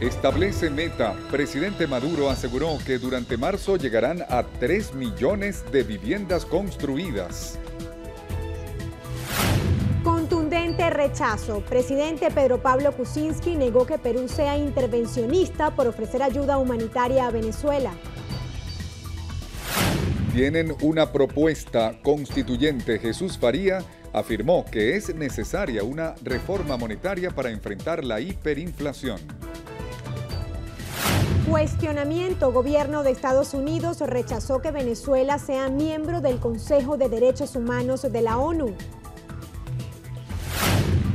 Establece meta. Presidente Maduro aseguró que durante marzo llegarán a 3 millones de viviendas construidas. Contundente rechazo. Presidente Pedro Pablo Kuczynski negó que Perú sea intervencionista por ofrecer ayuda humanitaria a Venezuela. Tienen una propuesta constituyente. Jesús Faría afirmó que es necesaria una reforma monetaria para enfrentar la hiperinflación. Cuestionamiento. Gobierno de Estados Unidos rechazó que Venezuela sea miembro del Consejo de Derechos Humanos de la ONU.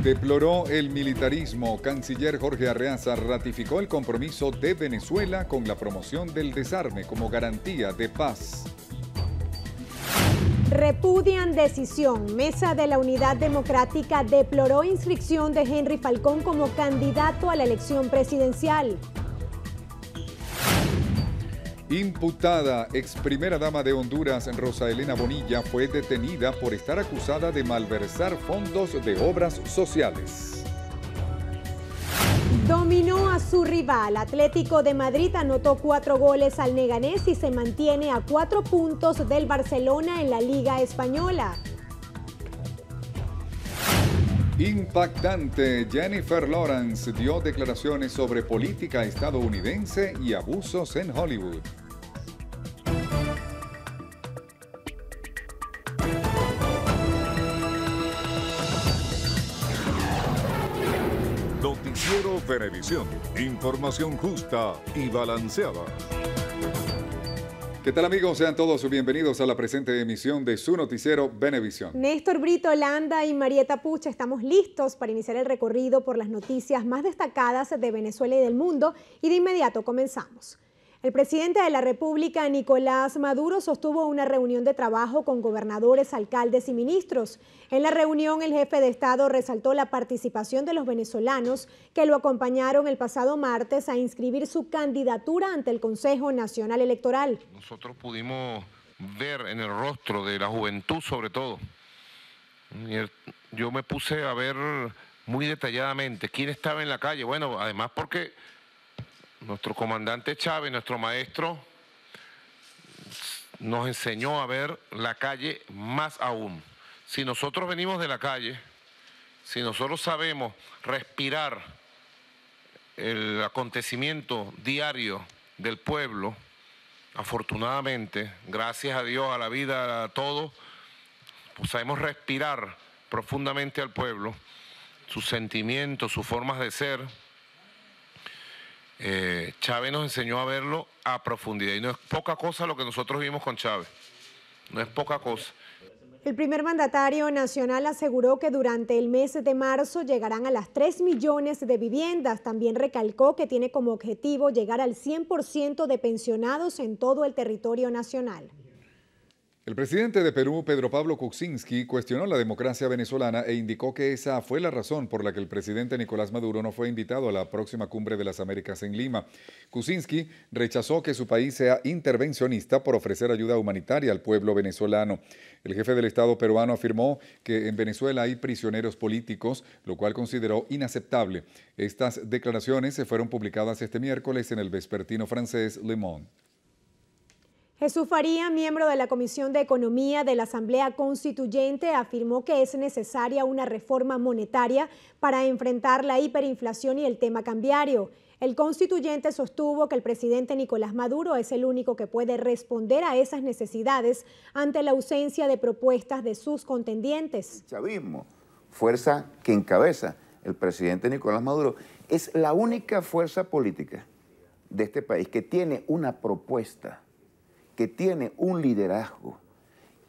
Deploró el militarismo. Canciller Jorge Arreaza ratificó el compromiso de Venezuela con la promoción del desarme como garantía de paz. Repudian decisión. Mesa de la Unidad Democrática deploró inscripción de Henry Falcón como candidato a la elección presidencial. Imputada, ex primera dama de Honduras, Rosa Elena Bonilla, fue detenida por estar acusada de malversar fondos de obras sociales. Dominó a su rival. Atlético de Madrid anotó cuatro goles al Neganés y se mantiene a cuatro puntos del Barcelona en la Liga Española. Impactante, Jennifer Lawrence dio declaraciones sobre política estadounidense y abusos en Hollywood. Noticiero Televisión, información justa y balanceada. ¿Qué tal amigos? Sean todos bienvenidos a la presente emisión de su noticiero Benevisión. Néstor Brito Landa y Marieta Pucha estamos listos para iniciar el recorrido por las noticias más destacadas de Venezuela y del mundo y de inmediato comenzamos. El presidente de la República, Nicolás Maduro, sostuvo una reunión de trabajo con gobernadores, alcaldes y ministros. En la reunión, el jefe de Estado resaltó la participación de los venezolanos que lo acompañaron el pasado martes a inscribir su candidatura ante el Consejo Nacional Electoral. Nosotros pudimos ver en el rostro de la juventud, sobre todo. Yo me puse a ver muy detalladamente quién estaba en la calle. Bueno, además porque nuestro comandante Chávez, nuestro maestro, nos enseñó a ver la calle más aún. Si nosotros venimos de la calle, si nosotros sabemos respirar el acontecimiento diario del pueblo, afortunadamente, gracias a Dios, a la vida, a todo, pues sabemos respirar profundamente al pueblo, sus sentimientos, sus formas de ser, eh, Chávez nos enseñó a verlo a profundidad y no es poca cosa lo que nosotros vimos con Chávez, no es poca cosa. El primer mandatario nacional aseguró que durante el mes de marzo llegarán a las 3 millones de viviendas. También recalcó que tiene como objetivo llegar al 100% de pensionados en todo el territorio nacional. El presidente de Perú, Pedro Pablo Kuczynski, cuestionó la democracia venezolana e indicó que esa fue la razón por la que el presidente Nicolás Maduro no fue invitado a la próxima cumbre de las Américas en Lima. Kuczynski rechazó que su país sea intervencionista por ofrecer ayuda humanitaria al pueblo venezolano. El jefe del Estado peruano afirmó que en Venezuela hay prisioneros políticos, lo cual consideró inaceptable. Estas declaraciones se fueron publicadas este miércoles en el vespertino francés Le Monde. Jesús Faría, miembro de la Comisión de Economía de la Asamblea Constituyente, afirmó que es necesaria una reforma monetaria para enfrentar la hiperinflación y el tema cambiario. El constituyente sostuvo que el presidente Nicolás Maduro es el único que puede responder a esas necesidades ante la ausencia de propuestas de sus contendientes. chavismo, fuerza que encabeza el presidente Nicolás Maduro, es la única fuerza política de este país que tiene una propuesta que tiene un liderazgo,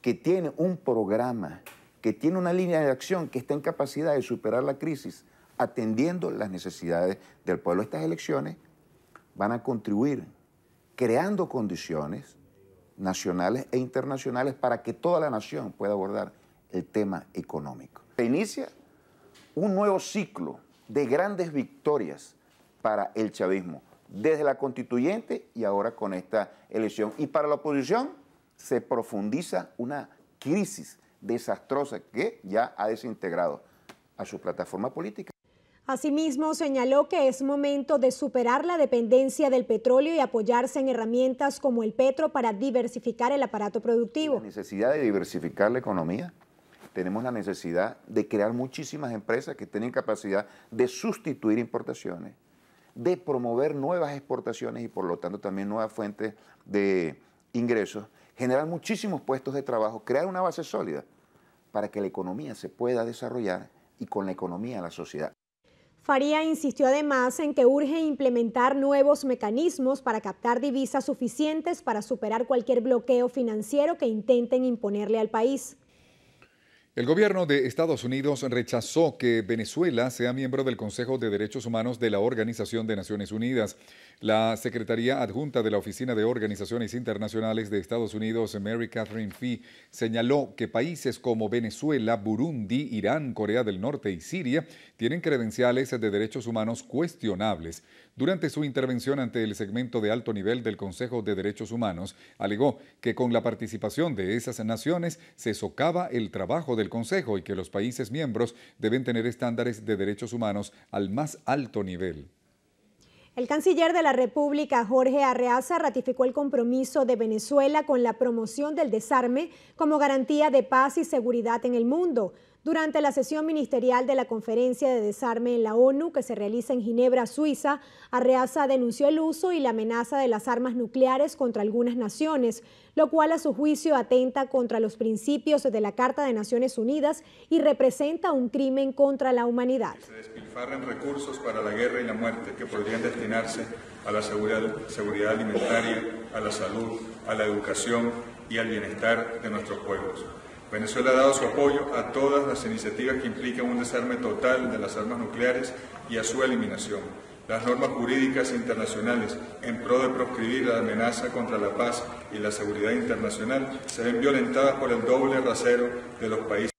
que tiene un programa, que tiene una línea de acción que está en capacidad de superar la crisis atendiendo las necesidades del pueblo. Estas elecciones van a contribuir creando condiciones nacionales e internacionales para que toda la nación pueda abordar el tema económico. Se inicia un nuevo ciclo de grandes victorias para el chavismo desde la constituyente y ahora con esta elección. Y para la oposición se profundiza una crisis desastrosa que ya ha desintegrado a su plataforma política. Asimismo, señaló que es momento de superar la dependencia del petróleo y apoyarse en herramientas como el petro para diversificar el aparato productivo. La necesidad de diversificar la economía. Tenemos la necesidad de crear muchísimas empresas que tienen capacidad de sustituir importaciones de promover nuevas exportaciones y por lo tanto también nuevas fuentes de ingresos, generar muchísimos puestos de trabajo, crear una base sólida para que la economía se pueda desarrollar y con la economía la sociedad. Faría insistió además en que urge implementar nuevos mecanismos para captar divisas suficientes para superar cualquier bloqueo financiero que intenten imponerle al país. El gobierno de Estados Unidos rechazó que Venezuela sea miembro del Consejo de Derechos Humanos de la Organización de Naciones Unidas. La Secretaría Adjunta de la Oficina de Organizaciones Internacionales de Estados Unidos, Mary Catherine Fee, señaló que países como Venezuela, Burundi, Irán, Corea del Norte y Siria tienen credenciales de derechos humanos cuestionables. Durante su intervención ante el segmento de alto nivel del Consejo de Derechos Humanos, alegó que con la participación de esas naciones se socava el trabajo del Consejo y que los países miembros deben tener estándares de derechos humanos al más alto nivel. El canciller de la República, Jorge Arreaza, ratificó el compromiso de Venezuela con la promoción del desarme como garantía de paz y seguridad en el mundo. Durante la sesión ministerial de la Conferencia de Desarme en la ONU, que se realiza en Ginebra, Suiza, Arreaza denunció el uso y la amenaza de las armas nucleares contra algunas naciones, lo cual a su juicio atenta contra los principios de la Carta de Naciones Unidas y representa un crimen contra la humanidad. se despilfarran recursos para la guerra y la muerte que podrían destinarse a la seguridad alimentaria, a la salud, a la educación y al bienestar de nuestros pueblos. Venezuela ha dado su apoyo a todas las iniciativas que implican un desarme total de las armas nucleares y a su eliminación. Las normas jurídicas internacionales en pro de proscribir la amenaza contra la paz y la seguridad internacional se ven violentadas por el doble rasero de los países.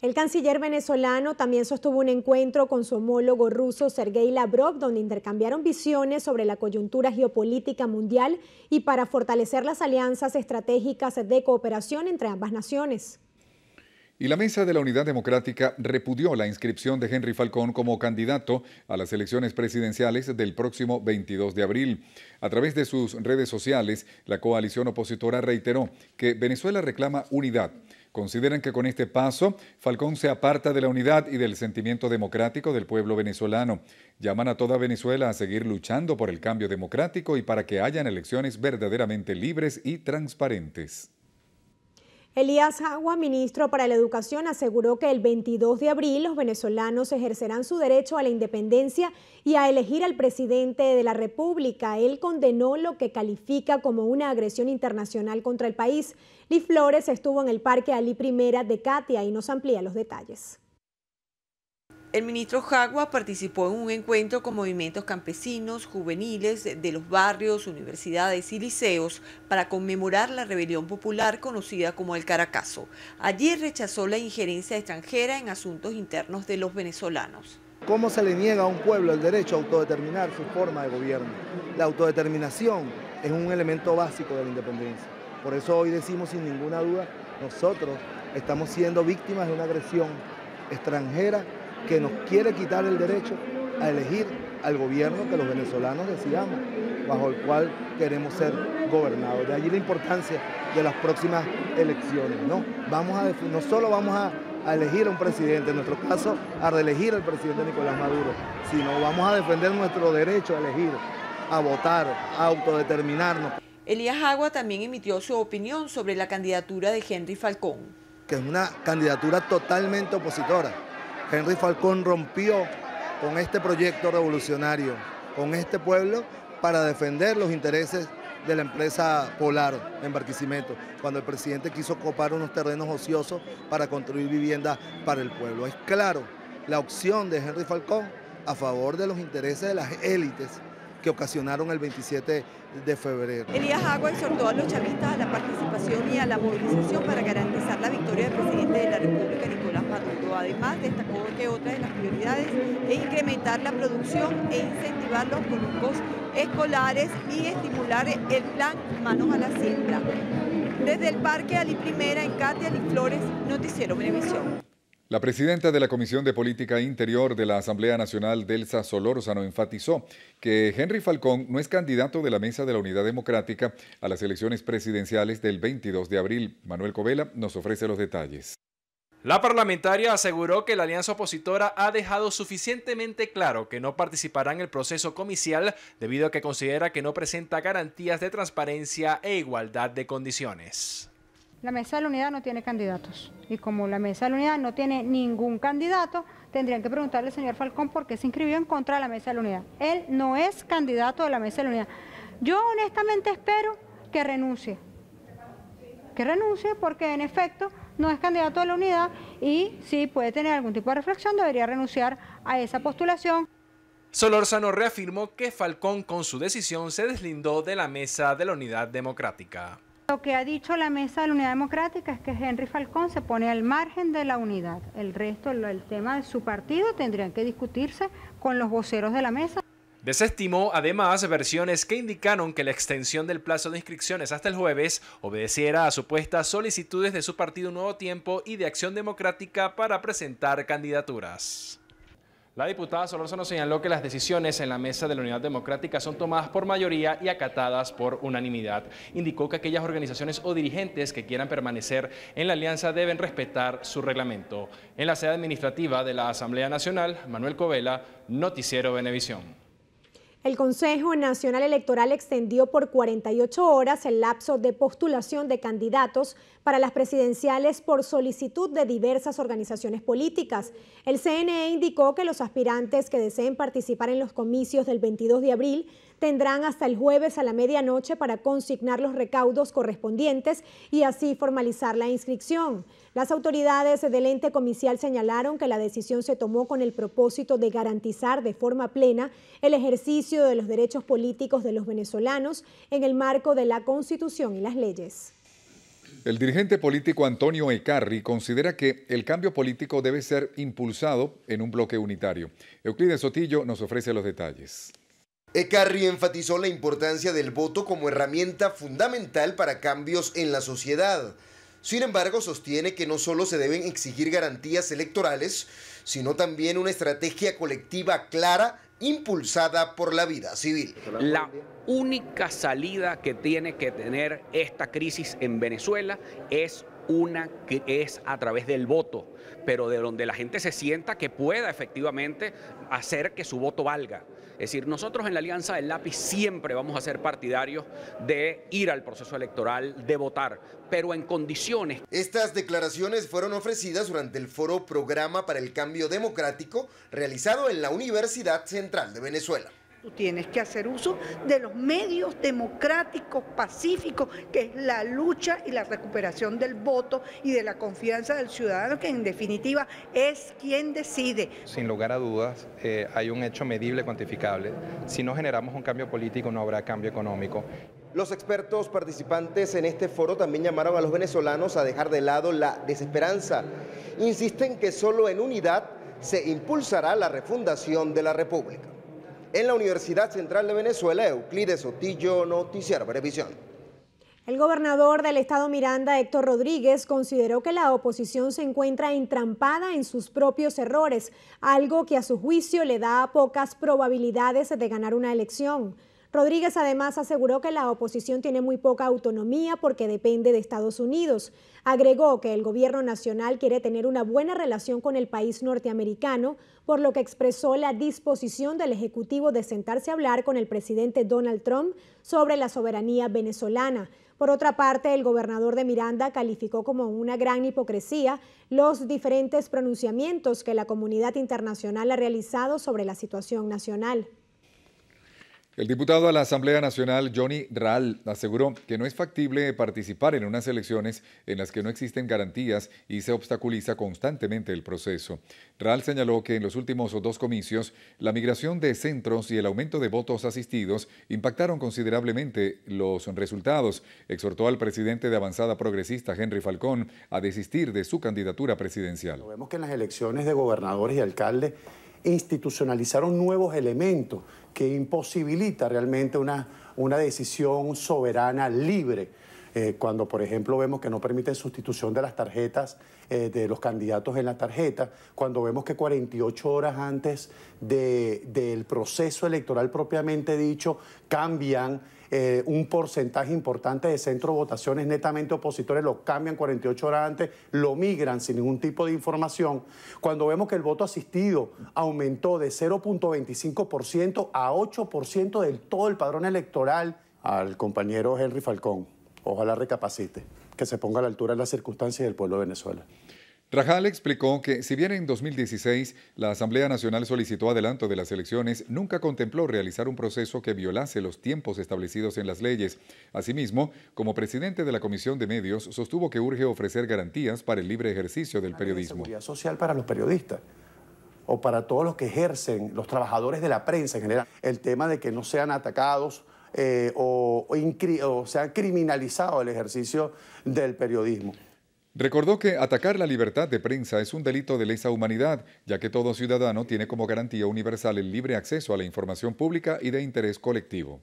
El canciller venezolano también sostuvo un encuentro con su homólogo ruso Sergei Lavrov, donde intercambiaron visiones sobre la coyuntura geopolítica mundial y para fortalecer las alianzas estratégicas de cooperación entre ambas naciones. Y la mesa de la Unidad Democrática repudió la inscripción de Henry Falcón como candidato a las elecciones presidenciales del próximo 22 de abril. A través de sus redes sociales, la coalición opositora reiteró que Venezuela reclama unidad. Consideran que con este paso, Falcón se aparta de la unidad y del sentimiento democrático del pueblo venezolano. Llaman a toda Venezuela a seguir luchando por el cambio democrático y para que hayan elecciones verdaderamente libres y transparentes. Elías Agua, ministro para la Educación, aseguró que el 22 de abril los venezolanos ejercerán su derecho a la independencia y a elegir al presidente de la República. Él condenó lo que califica como una agresión internacional contra el país. Liz Flores estuvo en el Parque Ali I de Katia y nos amplía los detalles. El ministro Jagua participó en un encuentro con movimientos campesinos, juveniles de los barrios, universidades y liceos para conmemorar la rebelión popular conocida como el Caracazo. Allí rechazó la injerencia extranjera en asuntos internos de los venezolanos. ¿Cómo se le niega a un pueblo el derecho a autodeterminar su forma de gobierno? La autodeterminación es un elemento básico de la independencia. Por eso hoy decimos sin ninguna duda, nosotros estamos siendo víctimas de una agresión extranjera que nos quiere quitar el derecho a elegir al gobierno que los venezolanos decíamos bajo el cual queremos ser gobernados. De allí la importancia de las próximas elecciones. No, vamos a, no solo vamos a, a elegir a un presidente, en nuestro caso a reelegir al presidente Nicolás Maduro, sino vamos a defender nuestro derecho a elegir, a votar, a autodeterminarnos. Elías Agua también emitió su opinión sobre la candidatura de Henry Falcón. Que es una candidatura totalmente opositora Henry Falcón rompió con este proyecto revolucionario, con este pueblo, para defender los intereses de la empresa Polar en cuando el presidente quiso copar unos terrenos ociosos para construir viviendas para el pueblo. Es claro, la opción de Henry Falcón a favor de los intereses de las élites que ocasionaron el 27 de febrero. Elías Agua exhortó a los chavistas a la participación y a la movilización para garantizar la victoria del presidente de la República, Nicolás Maduro. Además, destacó que otra de las prioridades es incrementar la producción e incentivar los grupos escolares y estimular el plan Manos a la Hacienda. Desde el Parque Ali Primera en Cate, Ali Flores, Noticiero Televisión. La presidenta de la Comisión de Política Interior de la Asamblea Nacional, Delsa Solórzano, enfatizó que Henry Falcón no es candidato de la Mesa de la Unidad Democrática a las elecciones presidenciales del 22 de abril. Manuel Covela nos ofrece los detalles. La parlamentaria aseguró que la alianza opositora ha dejado suficientemente claro que no participará en el proceso comicial debido a que considera que no presenta garantías de transparencia e igualdad de condiciones. La mesa de la unidad no tiene candidatos. Y como la mesa de la unidad no tiene ningún candidato, tendrían que preguntarle al señor Falcón por qué se inscribió en contra de la mesa de la unidad. Él no es candidato de la mesa de la unidad. Yo honestamente espero que renuncie. Que renuncie porque en efecto no es candidato de la unidad y si puede tener algún tipo de reflexión debería renunciar a esa postulación. Solórzano reafirmó que Falcón con su decisión se deslindó de la mesa de la unidad democrática. Lo que ha dicho la Mesa de la Unidad Democrática es que Henry Falcón se pone al margen de la unidad. El resto, el tema de su partido, tendrían que discutirse con los voceros de la mesa. Desestimó además versiones que indicaron que la extensión del plazo de inscripciones hasta el jueves obedeciera a supuestas solicitudes de su partido Nuevo Tiempo y de Acción Democrática para presentar candidaturas. La diputada Solórzano señaló que las decisiones en la mesa de la Unidad Democrática son tomadas por mayoría y acatadas por unanimidad. Indicó que aquellas organizaciones o dirigentes que quieran permanecer en la alianza deben respetar su reglamento. En la sede administrativa de la Asamblea Nacional, Manuel Covela, Noticiero Benevisión. El Consejo Nacional Electoral extendió por 48 horas el lapso de postulación de candidatos para las presidenciales por solicitud de diversas organizaciones políticas. El CNE indicó que los aspirantes que deseen participar en los comicios del 22 de abril tendrán hasta el jueves a la medianoche para consignar los recaudos correspondientes y así formalizar la inscripción. Las autoridades del ente comicial señalaron que la decisión se tomó con el propósito de garantizar de forma plena el ejercicio de los derechos políticos de los venezolanos en el marco de la Constitución y las leyes. El dirigente político Antonio Ecarri considera que el cambio político debe ser impulsado en un bloque unitario. Euclides Sotillo nos ofrece los detalles. Ecarri enfatizó la importancia del voto como herramienta fundamental para cambios en la sociedad. Sin embargo, sostiene que no solo se deben exigir garantías electorales, sino también una estrategia colectiva clara impulsada por la vida civil. La única salida que tiene que tener esta crisis en Venezuela es una que es a través del voto, pero de donde la gente se sienta que pueda efectivamente hacer que su voto valga. Es decir, nosotros en la Alianza del Lápiz siempre vamos a ser partidarios de ir al proceso electoral, de votar, pero en condiciones. Estas declaraciones fueron ofrecidas durante el foro Programa para el Cambio Democrático realizado en la Universidad Central de Venezuela. Tú tienes que hacer uso de los medios democráticos, pacíficos, que es la lucha y la recuperación del voto y de la confianza del ciudadano, que en definitiva es quien decide. Sin lugar a dudas, eh, hay un hecho medible, cuantificable. Si no generamos un cambio político, no habrá cambio económico. Los expertos participantes en este foro también llamaron a los venezolanos a dejar de lado la desesperanza. Insisten que solo en unidad se impulsará la refundación de la República en la Universidad Central de Venezuela, Euclides Otillo, Noticiero Previsión. El gobernador del estado Miranda, Héctor Rodríguez, consideró que la oposición se encuentra entrampada en sus propios errores, algo que a su juicio le da pocas probabilidades de ganar una elección. Rodríguez además aseguró que la oposición tiene muy poca autonomía porque depende de Estados Unidos. Agregó que el gobierno nacional quiere tener una buena relación con el país norteamericano, por lo que expresó la disposición del Ejecutivo de sentarse a hablar con el presidente Donald Trump sobre la soberanía venezolana. Por otra parte, el gobernador de Miranda calificó como una gran hipocresía los diferentes pronunciamientos que la comunidad internacional ha realizado sobre la situación nacional. El diputado a la Asamblea Nacional, Johnny Raal, aseguró que no es factible participar en unas elecciones en las que no existen garantías y se obstaculiza constantemente el proceso. Raal señaló que en los últimos dos comicios, la migración de centros y el aumento de votos asistidos impactaron considerablemente los resultados. Exhortó al presidente de Avanzada Progresista, Henry Falcón, a desistir de su candidatura presidencial. Vemos que en las elecciones de gobernadores y alcaldes institucionalizaron nuevos elementos que imposibilita realmente una, una decisión soberana libre. Eh, cuando, por ejemplo, vemos que no permiten sustitución de las tarjetas eh, de los candidatos en la tarjeta, cuando vemos que 48 horas antes del proceso electoral propiamente dicho, cambian eh, un porcentaje importante de de votaciones netamente opositores, lo cambian 48 horas antes, lo migran sin ningún tipo de información. Cuando vemos que el voto asistido aumentó de 0.25% a 8% del todo el padrón electoral, al compañero Henry Falcón. Ojalá recapacite que se ponga a la altura de las circunstancias del pueblo de Venezuela. Rajal explicó que si bien en 2016 la Asamblea Nacional solicitó adelanto de las elecciones, nunca contempló realizar un proceso que violase los tiempos establecidos en las leyes. Asimismo, como presidente de la Comisión de Medios, sostuvo que urge ofrecer garantías para el libre ejercicio del periodismo. Seguridad social para los periodistas o para todos los que ejercen, los trabajadores de la prensa en general. El tema de que no sean atacados eh, o, o se ha criminalizado el ejercicio del periodismo. Recordó que atacar la libertad de prensa es un delito de lesa humanidad, ya que todo ciudadano tiene como garantía universal el libre acceso a la información pública y de interés colectivo.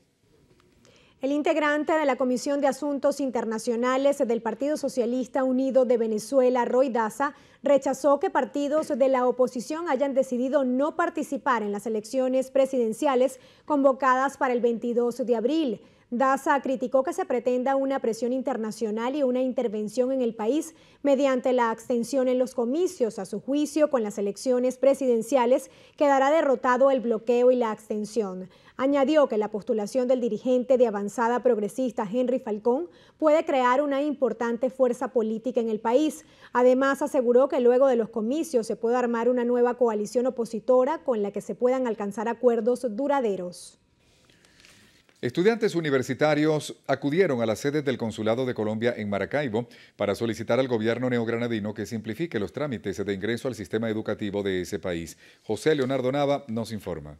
El integrante de la Comisión de Asuntos Internacionales del Partido Socialista Unido de Venezuela, Roy Daza, rechazó que partidos de la oposición hayan decidido no participar en las elecciones presidenciales convocadas para el 22 de abril. Daza criticó que se pretenda una presión internacional y una intervención en el país mediante la extensión en los comicios. A su juicio, con las elecciones presidenciales quedará derrotado el bloqueo y la extensión. Añadió que la postulación del dirigente de avanzada progresista Henry Falcón puede crear una importante fuerza política en el país. Además, aseguró que luego de los comicios se puede armar una nueva coalición opositora con la que se puedan alcanzar acuerdos duraderos. Estudiantes universitarios acudieron a las sedes del Consulado de Colombia en Maracaibo para solicitar al gobierno neogranadino que simplifique los trámites de ingreso al sistema educativo de ese país. José Leonardo Nava nos informa.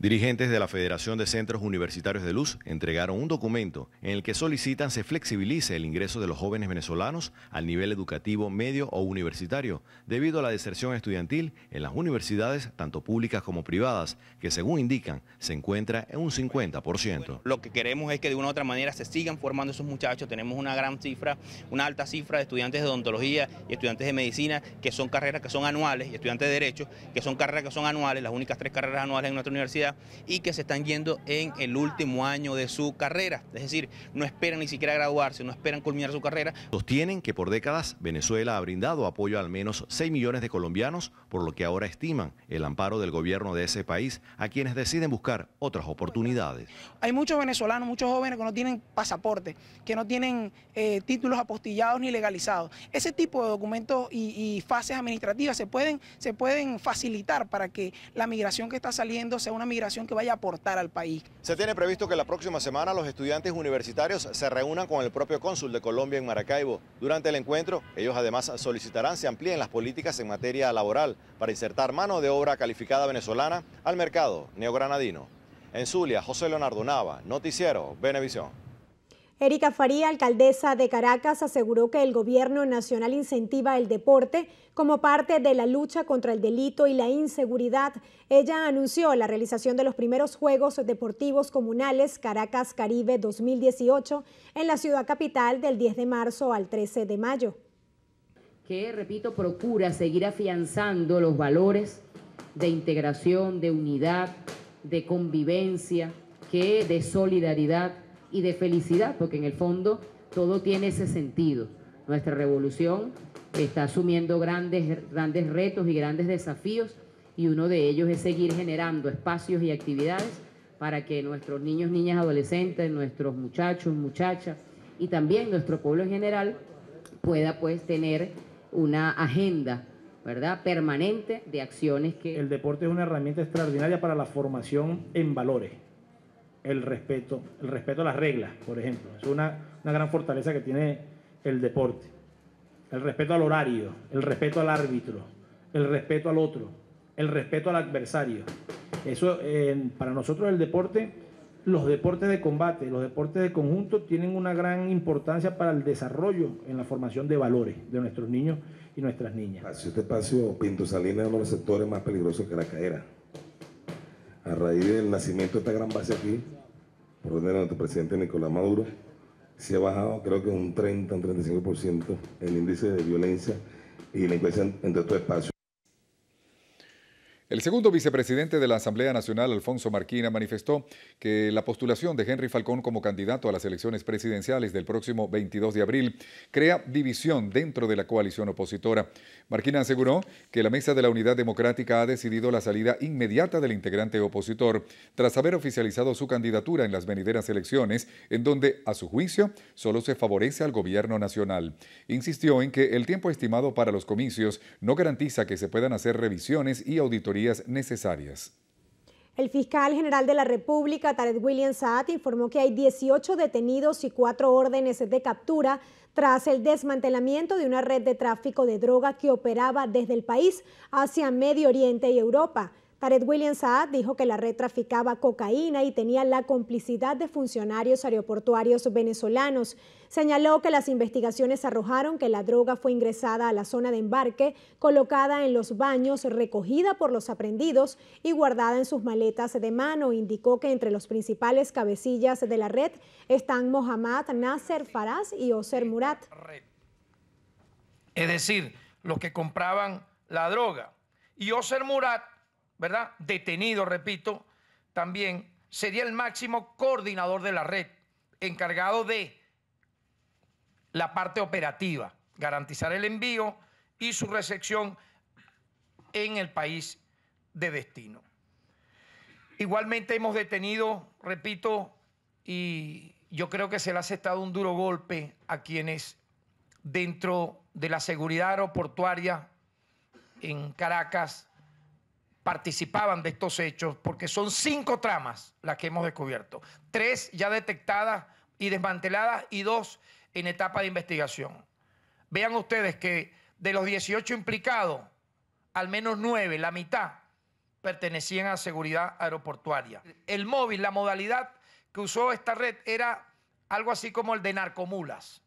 Dirigentes de la Federación de Centros Universitarios de Luz entregaron un documento en el que solicitan se flexibilice el ingreso de los jóvenes venezolanos al nivel educativo medio o universitario debido a la deserción estudiantil en las universidades, tanto públicas como privadas, que según indican se encuentra en un 50%. Lo que queremos es que de una u otra manera se sigan formando esos muchachos. Tenemos una gran cifra, una alta cifra de estudiantes de odontología y estudiantes de medicina, que son carreras que son anuales, y estudiantes de derecho, que son carreras que son anuales, las únicas tres carreras anuales en nuestra universidad y que se están yendo en el último año de su carrera. Es decir, no esperan ni siquiera graduarse, no esperan culminar su carrera. Sostienen que por décadas Venezuela ha brindado apoyo a al menos 6 millones de colombianos, por lo que ahora estiman el amparo del gobierno de ese país a quienes deciden buscar otras oportunidades. Hay muchos venezolanos, muchos jóvenes que no tienen pasaporte, que no tienen eh, títulos apostillados ni legalizados. Ese tipo de documentos y, fases administrativas se pueden, se pueden facilitar para que la migración que está saliendo sea una migración que vaya a aportar al país. Se tiene previsto que la próxima semana los estudiantes universitarios se reúnan con el propio cónsul de Colombia en Maracaibo. Durante el encuentro, ellos además solicitarán se amplíen las políticas en materia laboral para insertar mano de obra calificada venezolana al mercado neogranadino. En Zulia, José Leonardo Nava, Noticiero, venevisión Erika Faría, alcaldesa de Caracas, aseguró que el gobierno nacional incentiva el deporte como parte de la lucha contra el delito y la inseguridad. Ella anunció la realización de los primeros Juegos Deportivos Comunales Caracas Caribe 2018 en la ciudad capital del 10 de marzo al 13 de mayo. Que, repito, procura seguir afianzando los valores de integración, de unidad, de convivencia, que de solidaridad y de felicidad, porque en el fondo todo tiene ese sentido. Nuestra revolución está asumiendo grandes, grandes retos y grandes desafíos y uno de ellos es seguir generando espacios y actividades para que nuestros niños, niñas, adolescentes, nuestros muchachos, muchachas y también nuestro pueblo en general pueda pues tener una agenda ¿verdad? Permanente de acciones que... El deporte es una herramienta extraordinaria para la formación en valores el respeto, el respeto a las reglas, por ejemplo. Es una, gran fortaleza que tiene el deporte. El respeto al horario, el respeto al árbitro, el respeto al otro, el respeto al adversario. Eso para nosotros el deporte, los deportes de combate, los deportes de conjunto tienen una gran importancia para el desarrollo en la formación de valores de nuestros niños y nuestras niñas. Ah, este espacio Pinto Salinas es uno de los sectores más peligrosos que la caera. A raíz del nacimiento de esta gran base aquí, por orden de nuestro presidente Nicolás Maduro, se ha bajado creo que un 30, un 35% el índice de violencia y delincuencia en, estos espacios. El segundo vicepresidente de la Asamblea Nacional, Alfonso Marquina, manifestó que la postulación de Henry Falcón como candidato a las elecciones presidenciales del próximo 22 de abril crea división dentro de la coalición opositora. Marquina aseguró que la Mesa de la Unidad Democrática ha decidido la salida inmediata del integrante opositor tras haber oficializado su candidatura en las venideras elecciones, en donde, a su juicio, solo se favorece al gobierno nacional. Insistió en que el tiempo estimado para los comicios no garantiza que se puedan hacer revisiones y auditorías necesarias. El fiscal general de la República, Tarek William Saad, informó que hay 18 detenidos y cuatro órdenes de captura tras el desmantelamiento de una red de tráfico de droga que operaba desde el país hacia Medio Oriente y Europa. Tarek William Saad dijo que la red traficaba cocaína y tenía la complicidad de funcionarios aeroportuarios venezolanos. Señaló que las investigaciones arrojaron que la droga fue ingresada a la zona de embarque, colocada en los baños, recogida por los aprendidos y guardada en sus maletas de mano. Indicó que entre los principales cabecillas de la red están Mohamed Nasser Faraz y Oser Murat. Es decir, los que compraban la droga. Y Oser Murat ¿verdad? Detenido, repito, también sería el máximo coordinador de la red, encargado de la parte operativa, garantizar el envío y su recepción en el país de destino. Igualmente hemos detenido, repito, y yo creo que se le ha aceptado un duro golpe a quienes dentro de la seguridad aeroportuaria en Caracas participaban de estos hechos, porque son cinco tramas las que hemos descubierto. Tres ya detectadas y desmanteladas y dos en etapa de investigación. Vean ustedes que de los 18 implicados, al menos nueve, la mitad, pertenecían a seguridad aeroportuaria. El móvil, la modalidad que usó esta red era algo así como el de narcomulas.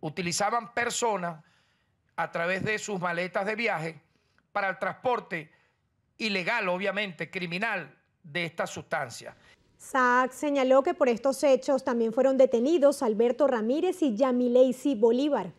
Utilizaban personas a través de sus maletas de viaje para el transporte ilegal, obviamente, criminal de esta sustancia. SAC señaló que por estos hechos también fueron detenidos Alberto Ramírez y Yamileisi Bolívar.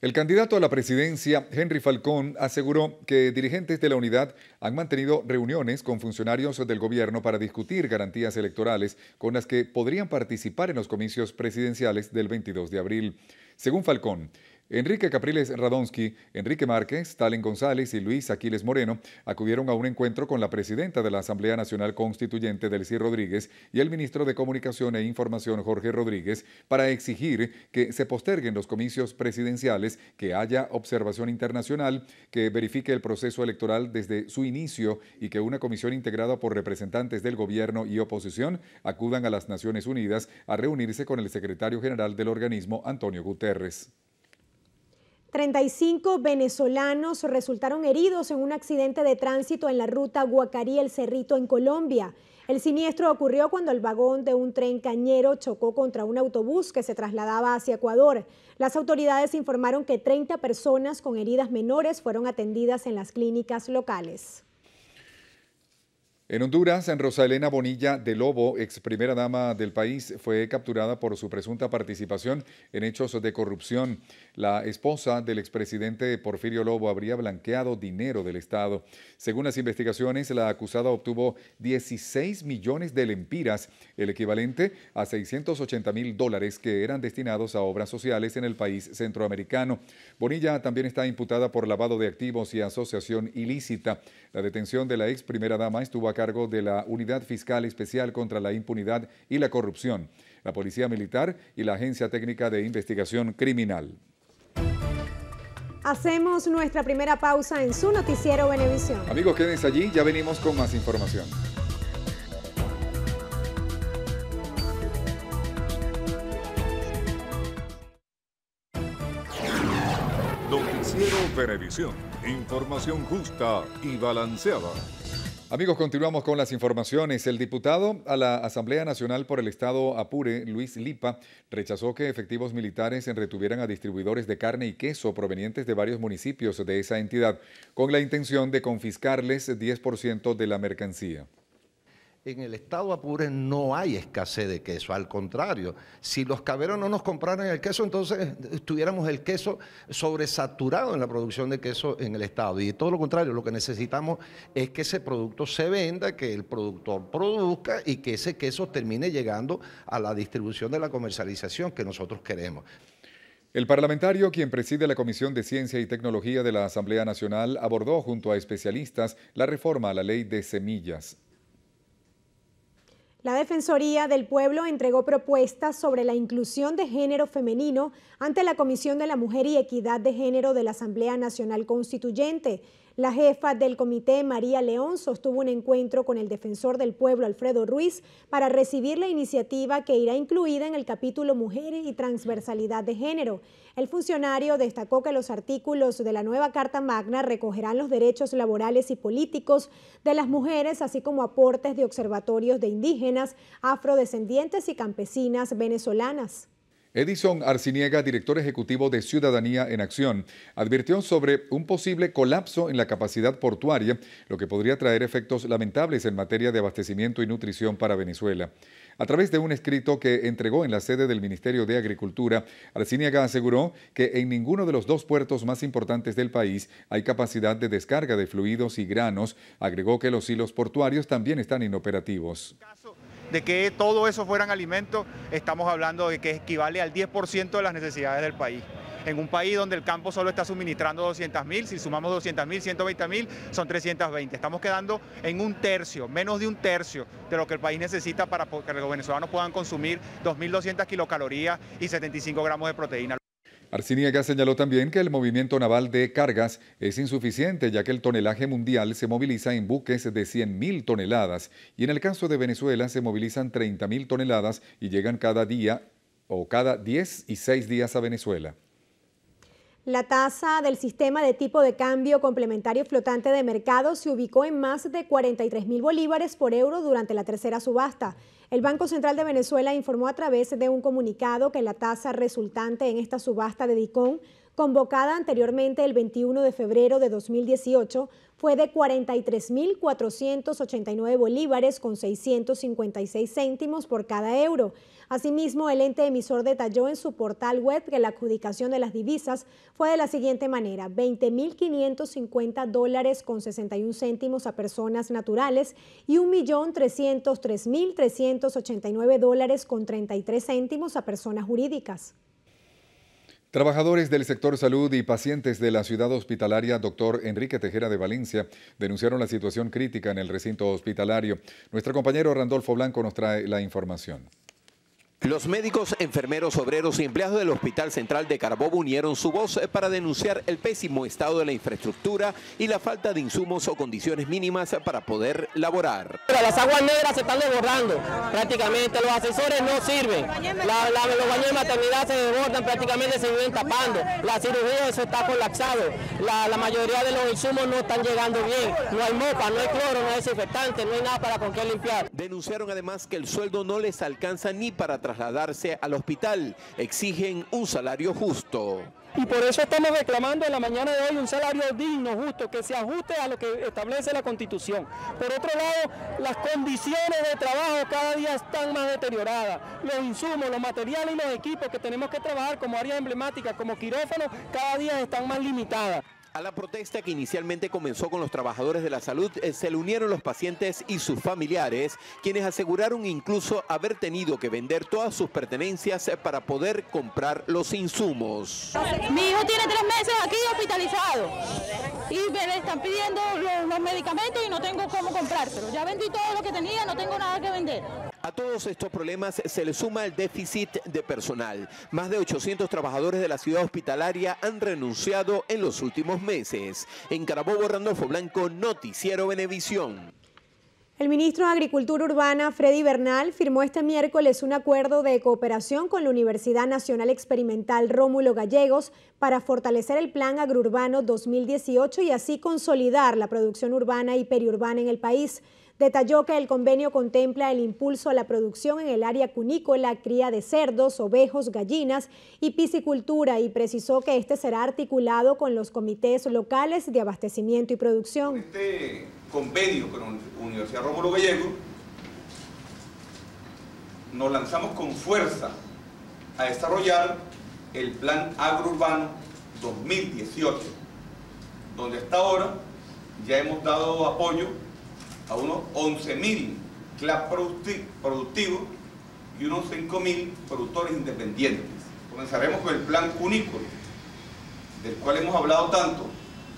El candidato a la presidencia, Henry Falcón, aseguró que dirigentes de la unidad han mantenido reuniones con funcionarios del gobierno para discutir garantías electorales con las que podrían participar en los comicios presidenciales del 22 de abril. Según Falcón, Enrique Capriles Radonsky, Enrique Márquez, Talen González y Luis Aquiles Moreno acudieron a un encuentro con la presidenta de la Asamblea Nacional Constituyente, Delcy Rodríguez, y el ministro de Comunicación e Información, Jorge Rodríguez, para exigir que se posterguen los comicios presidenciales, que haya observación internacional, que verifique el proceso electoral desde su inicio y que una comisión integrada por representantes del gobierno y oposición acudan a las Naciones Unidas a reunirse con el secretario general del organismo, Antonio Guterres. 35 venezolanos resultaron heridos en un accidente de tránsito en la ruta Guacarí-El Cerrito en Colombia. El siniestro ocurrió cuando el vagón de un tren cañero chocó contra un autobús que se trasladaba hacia Ecuador. Las autoridades informaron que 30 personas con heridas menores fueron atendidas en las clínicas locales. En Honduras, en Rosalena Bonilla de Lobo, ex primera dama del país, fue capturada por su presunta participación en hechos de corrupción. La esposa del expresidente Porfirio Lobo habría blanqueado dinero del Estado. Según las investigaciones, la acusada obtuvo 16 millones de lempiras, el equivalente a 680 mil dólares que eran destinados a obras sociales en el país centroamericano. Bonilla también está imputada por lavado de activos y asociación ilícita. La detención de la ex primera dama estuvo a cargo de la Unidad Fiscal Especial contra la Impunidad y la Corrupción, la Policía Militar y la Agencia Técnica de Investigación Criminal. Hacemos nuestra primera pausa en su noticiero Benevisión. Amigos, quédense allí, ya venimos con más información. Noticiero Benevisión, información justa y balanceada. Amigos, continuamos con las informaciones. El diputado a la Asamblea Nacional por el Estado Apure, Luis Lipa, rechazó que efectivos militares retuvieran a distribuidores de carne y queso provenientes de varios municipios de esa entidad, con la intención de confiscarles 10% de la mercancía en el estado Apure no hay escasez de queso, al contrario, si los caberos no nos compraran el queso, entonces tuviéramos el queso sobresaturado en la producción de queso en el estado. Y todo lo contrario, lo que necesitamos es que ese producto se venda, que el productor produzca y que ese queso termine llegando a la distribución de la comercialización que nosotros queremos. El parlamentario, quien preside la Comisión de Ciencia y Tecnología de la Asamblea Nacional, abordó junto a especialistas la reforma a la ley de semillas. La Defensoría del Pueblo entregó propuestas sobre la inclusión de género femenino ante la Comisión de la Mujer y Equidad de Género de la Asamblea Nacional Constituyente. La jefa del comité, María León, sostuvo un encuentro con el defensor del pueblo, Alfredo Ruiz, para recibir la iniciativa que irá incluida en el capítulo Mujeres y Transversalidad de Género. El funcionario destacó que los artículos de la nueva Carta Magna recogerán los derechos laborales y políticos de las mujeres, así como aportes de observatorios de indígenas, afrodescendientes y campesinas venezolanas. Edison Arciniega, director ejecutivo de Ciudadanía en Acción, advirtió sobre un posible colapso en la capacidad portuaria, lo que podría traer efectos lamentables en materia de abastecimiento y nutrición para Venezuela. A través de un escrito que entregó en la sede del Ministerio de Agricultura, Arciniega aseguró que en ninguno de los dos puertos más importantes del país hay capacidad de descarga de fluidos y granos. Agregó que los hilos portuarios también están inoperativos. Este de que todo eso fueran alimentos, estamos hablando de que equivale al 10% de las necesidades del país. En un país donde el campo solo está suministrando 200.000, si sumamos 200.000, 120.000, son 320. Estamos quedando en un tercio, menos de un tercio de lo que el país necesita para que los venezolanos puedan consumir 2.200 kilocalorías y 75 gramos de proteína. Arciniega señaló también que el movimiento naval de cargas es insuficiente, ya que el tonelaje mundial se moviliza en buques de 100.000 toneladas y en el caso de Venezuela se movilizan 30.000 toneladas y llegan cada día o cada 10 y 6 días a Venezuela. La tasa del sistema de tipo de cambio complementario flotante de mercado se ubicó en más de 43 mil bolívares por euro durante la tercera subasta. El Banco Central de Venezuela informó a través de un comunicado que la tasa resultante en esta subasta de DICOM, convocada anteriormente el 21 de febrero de 2018, fue de 43.489 bolívares con 656 céntimos por cada euro. Asimismo, el ente emisor detalló en su portal web que la adjudicación de las divisas fue de la siguiente manera, 20.550 dólares con 61 céntimos a personas naturales y 1.303.389 dólares con 33 céntimos a personas jurídicas. Trabajadores del sector salud y pacientes de la ciudad hospitalaria Dr. Enrique Tejera de Valencia denunciaron la situación crítica en el recinto hospitalario. Nuestro compañero Randolfo Blanco nos trae la información. Los médicos, enfermeros, obreros y empleados del Hospital Central de Carabobo unieron su voz eh, para denunciar el pésimo estado de la infraestructura y la falta de insumos o condiciones mínimas para poder laborar. las aguas negras se están desbordando prácticamente, los asesores no sirven, la, los baños de maternidad se desbordan, prácticamente se vienen tapando, la cirugía eso está colapsado, la, mayoría de los insumos no están llegando bien, no hay mopa, no hay cloro, no hay desinfectante, no hay nada para con qué limpiar. Denunciaron además que el sueldo no les alcanza ni para trasladarse al hospital. Exigen un salario justo. Y por eso estamos reclamando en la mañana de hoy un salario digno, justo, que se ajuste a lo que establece la Constitución. Por otro lado, las condiciones de trabajo cada día están más deterioradas. Los insumos, los materiales y los equipos que tenemos que trabajar como áreas emblemáticas, como quirófanos, cada día están más limitadas. A la protesta que inicialmente comenzó con los trabajadores de la salud eh, se le unieron los pacientes y sus familiares, quienes aseguraron incluso haber tenido que vender todas sus pertenencias eh, para poder comprar los insumos. Mi hijo tiene tres meses aquí hospitalizado y me están pidiendo los, medicamentos y no tengo cómo comprárselos. Ya vendí todo lo que tenía, no tengo nada que vender. A todos estos problemas se le suma el déficit de personal. Más de 800 trabajadores de la ciudad hospitalaria han renunciado en los últimos meses. En Carabobo, Randolfo Blanco, Noticiero Benevisión. El ministro de Agricultura Urbana, Freddy Bernal, firmó este miércoles un acuerdo de cooperación con la Universidad Nacional Experimental Rómulo Gallegos para fortalecer el Plan Agrourbano 2018 y así consolidar la producción urbana y periurbana en el país. Detalló que el convenio contempla el impulso a la producción en el área cunícola, cría de cerdos, ovejos, gallinas y piscicultura y precisó que este será articulado con los comités locales de abastecimiento y producción. Este convenio con la Universidad Rómulo Gallego nos lanzamos con fuerza a desarrollar el Plan Agrourbano 2018, donde hasta ahora ya hemos dado apoyo a unos 11.000 CLAP productivos y unos 5.000 productores independientes. Comenzaremos con el plan único, del cual hemos hablado tanto,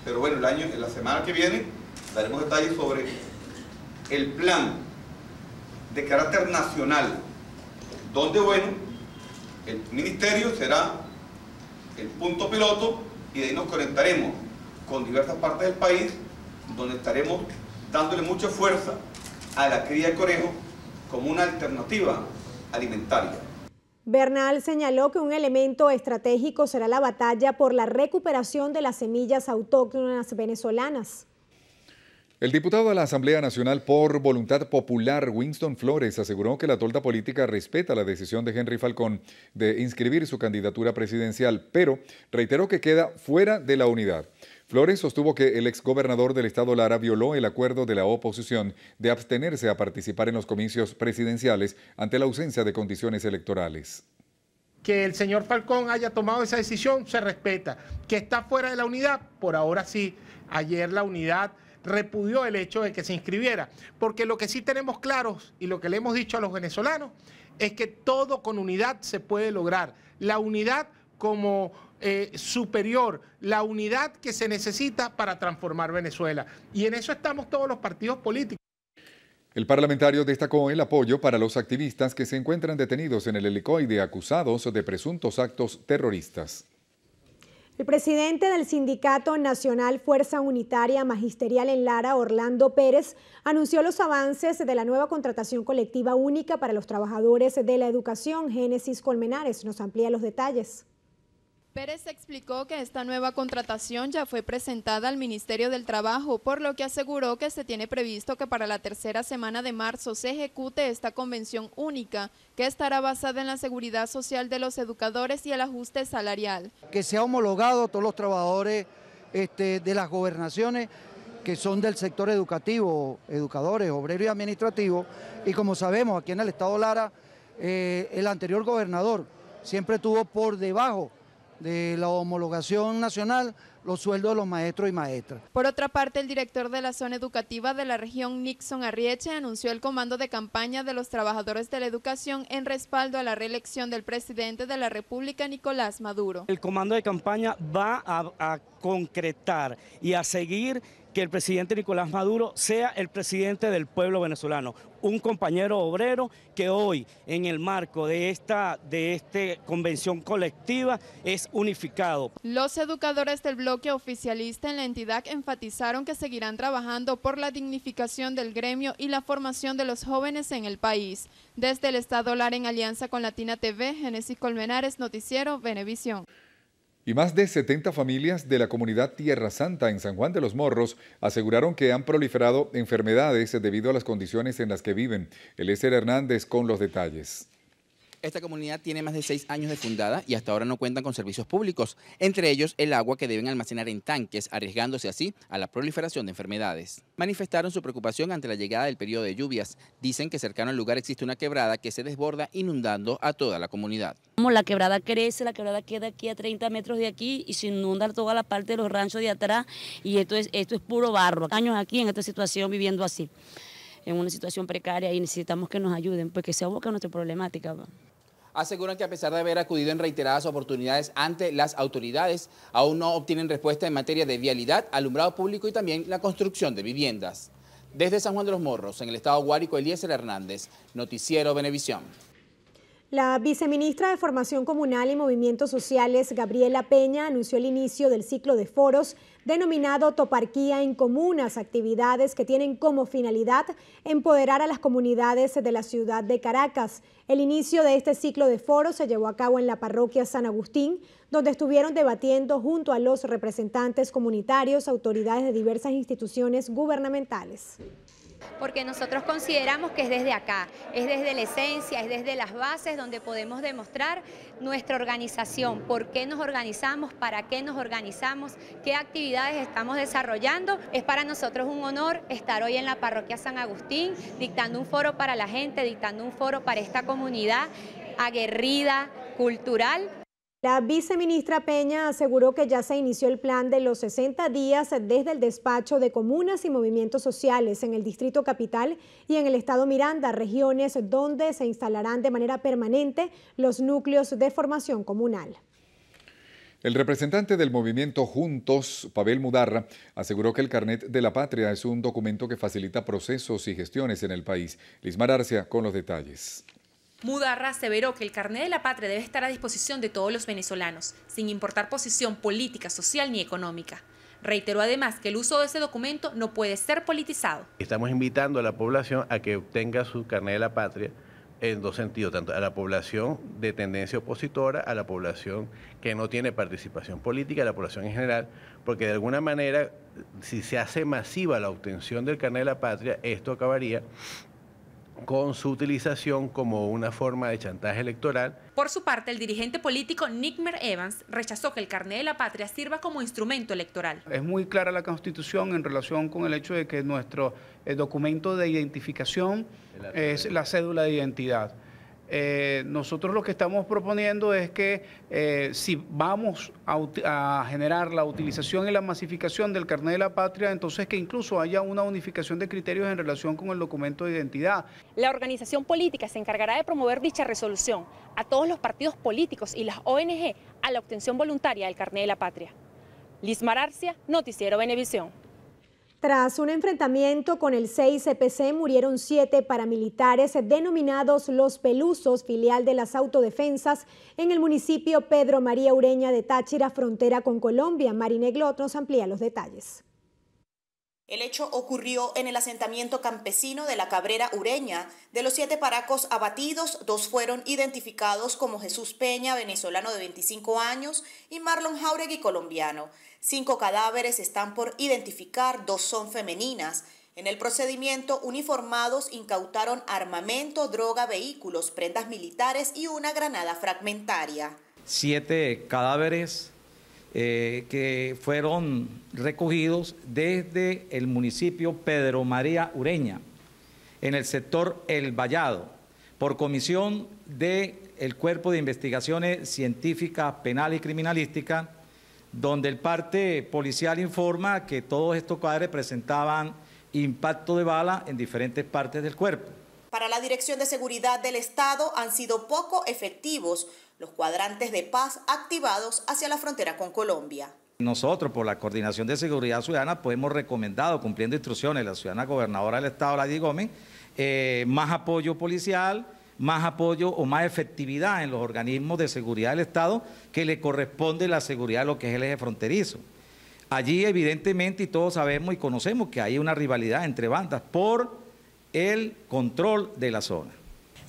pero bueno, el año, en la semana que viene daremos detalles sobre el plan de carácter nacional, donde bueno, el ministerio será el punto piloto y de ahí nos conectaremos con diversas partes del país, donde estaremos dándole mucha fuerza a la cría de conejo como una alternativa alimentaria. Bernal señaló que un elemento estratégico será la batalla por la recuperación de las semillas autóctonas venezolanas. El diputado de la Asamblea Nacional por Voluntad Popular, Winston Flores, aseguró que la tolda política respeta la decisión de Henry Falcón de inscribir su candidatura presidencial, pero reiteró que queda fuera de la unidad. Flores sostuvo que el exgobernador del estado Lara violó el acuerdo de la oposición de abstenerse a participar en los comicios presidenciales ante la ausencia de condiciones electorales. Que el señor Falcón haya tomado esa decisión se respeta. Que está fuera de la unidad, por ahora sí. Ayer la unidad repudió el hecho de que se inscribiera, porque lo que sí tenemos claros y lo que le hemos dicho a los venezolanos es que todo con unidad se puede lograr. La unidad como eh, superior, la unidad que se necesita para transformar Venezuela. Y en eso estamos todos los partidos políticos. El parlamentario destacó el apoyo para los activistas que se encuentran detenidos en el helicoide acusados de presuntos actos terroristas. El presidente del Sindicato Nacional Fuerza Unitaria Magisterial en Lara, Orlando Pérez, anunció los avances de la nueva contratación colectiva única para los trabajadores de la educación. Génesis Colmenares nos amplía los detalles. Pérez explicó que esta nueva contratación ya fue presentada al Ministerio del Trabajo, por lo que aseguró que se tiene previsto que para la tercera semana de marzo se ejecute esta convención única, que estará basada en la seguridad social de los educadores y el ajuste salarial. Que se ha homologado a todos los trabajadores este, de las gobernaciones que son del sector educativo, educadores, obreros y administrativos, y como sabemos aquí en el Estado Lara, eh, el anterior gobernador siempre tuvo por debajo de la homologación nacional los sueldos de los maestros y maestras. Por otra parte, el director de la zona educativa de la región, Nixon Arrieche, anunció el comando de campaña de los trabajadores de la educación en respaldo a la reelección del presidente de la República, Nicolás Maduro. El comando de campaña va a, a concretar y a seguir que el presidente Nicolás Maduro sea el presidente del pueblo venezolano, un compañero obrero que hoy en el marco de esta de este convención colectiva es unificado. Los educadores del bloque oficialista en la entidad enfatizaron que seguirán trabajando por la dignificación del gremio y la formación de los jóvenes en el país. Desde el Estado Lar en alianza con Latina TV, Genesis Colmenares, Noticiero, Venevisión. Y más de 70 familias de la comunidad Tierra Santa en San Juan de los Morros aseguraron que han proliferado enfermedades debido a las condiciones en las que viven. Eliezer Hernández con los detalles. Esta comunidad tiene más de seis años de fundada y hasta ahora no cuentan con servicios públicos, entre ellos el agua que deben almacenar en tanques, arriesgándose así a la proliferación de enfermedades. Manifestaron su preocupación ante la llegada del periodo de lluvias. Dicen que cercano al lugar existe una quebrada que se desborda inundando a toda la comunidad. Como la quebrada crece, la quebrada queda aquí a 30 metros de aquí y se inunda toda la parte de los ranchos de atrás y esto es, esto es puro barro. Años aquí en esta situación viviendo así en una situación precaria y necesitamos que nos ayuden, porque que se aboca a nuestra problemática aseguran que a pesar de haber acudido en reiteradas oportunidades ante las autoridades, aún no obtienen respuesta en materia de vialidad, alumbrado público y también la construcción de viviendas. Desde San Juan de los Morros, en el estado Guárico, Eliezer Hernández, Noticiero Benevisión. La viceministra de Formación Comunal y Movimientos Sociales, Gabriela Peña, anunció el inicio del ciclo de foros denominado Toparquía en Comunas, actividades que tienen como finalidad empoderar a las comunidades de la ciudad de Caracas. El inicio de este ciclo de foros se llevó a cabo en la parroquia San Agustín, donde estuvieron debatiendo junto a los representantes comunitarios, autoridades de diversas instituciones gubernamentales porque nosotros consideramos que es desde acá, es desde la esencia, es desde las bases donde podemos demostrar nuestra organización, por qué nos organizamos, para qué nos organizamos, qué actividades estamos desarrollando. Es para nosotros un honor estar hoy en la parroquia San Agustín, dictando un foro para la gente, dictando un foro para esta comunidad aguerrida, cultural la viceministra Peña aseguró que ya se inició el plan de los 60 días desde el despacho de comunas y movimientos sociales en el Distrito Capital y en el Estado Miranda, regiones donde se instalarán de manera permanente los núcleos de formación comunal. El representante del movimiento Juntos, Pavel Mudarra, aseguró que el carnet de la patria es un documento que facilita procesos y gestiones en el país. Lismar Arcia con los detalles. Mudarra aseveró que el carnet de la patria debe estar a disposición de todos los venezolanos, sin importar posición política, social ni económica. Reiteró además que el uso de ese documento no puede ser politizado. Estamos invitando a la población a que obtenga su carnet de la patria en dos sentidos, tanto a la población de tendencia opositora, a la población que no tiene participación política, a la población en general, porque de alguna manera, si se hace masiva la obtención del carnet de la patria, esto acabaría con su utilización como una forma de chantaje electoral. Por su parte, el dirigente político Nickmer Evans rechazó que el carné de la patria sirva como instrumento electoral. Es muy clara la Constitución en relación con el hecho de que nuestro eh, documento de identificación es la cédula de identidad. Eh, nosotros lo que estamos proponiendo es que eh, si vamos a, generar la utilización y la masificación del carnet de la patria, entonces que incluso haya una unificación de criterios en relación con el documento de identidad. La organización política se encargará de promover dicha resolución a todos los partidos políticos y las ONG a la obtención voluntaria del carnet de la patria. Liz Mararcia, Noticiero Venevisión. Tras un enfrentamiento con el 6CPC murieron siete paramilitares denominados los Pelusos, filial de las autodefensas, en el municipio Pedro María Ureña de Táchira, frontera con Colombia. Marine nos amplía los detalles. El hecho ocurrió en el asentamiento campesino de la Cabrera Ureña. De los siete paracos abatidos, dos fueron identificados como Jesús Peña, venezolano de 25 años, y Marlon Jauregui, colombiano. Cinco cadáveres están por identificar, dos son femeninas. En el procedimiento, uniformados incautaron armamento, droga, vehículos, prendas militares y una granada fragmentaria. Siete cadáveres eh, que fueron recogidos desde el municipio Pedro María Ureña, en el sector El Vallado, por comisión del Cuerpo de Investigaciones Científicas, Penal y Criminalística, donde el parte policial informa que todos estos cuadres presentaban impacto de bala en diferentes partes del cuerpo. Para la Dirección de Seguridad del Estado han sido poco efectivos los cuadrantes de paz activados hacia la frontera con Colombia. Nosotros, por la Coordinación de Seguridad Ciudadana, pues hemos recomendado, cumpliendo instrucciones de la ciudadana gobernadora del Estado, Lady Gómez, eh, más apoyo policial, más apoyo o más efectividad en los organismos de seguridad del Estado que le corresponde la seguridad de lo que es el eje fronterizo. Allí, evidentemente, y todos sabemos y conocemos que hay una rivalidad entre bandas por el control de la zona.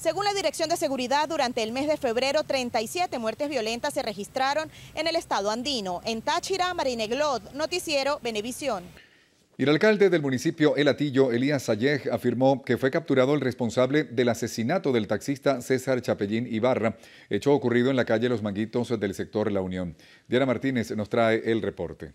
Según la Dirección de Seguridad, durante el mes de febrero, 37 muertes violentas se registraron en el estado andino. En Táchira, Marineglot, Noticiero, Benevisión. el alcalde del municipio El Atillo, Elías Sayeg, afirmó que fue capturado el responsable del asesinato del taxista César Chapellín Ibarra, hecho ocurrido en la calle Los Manguitos del sector La Unión. Diana Martínez nos trae el reporte.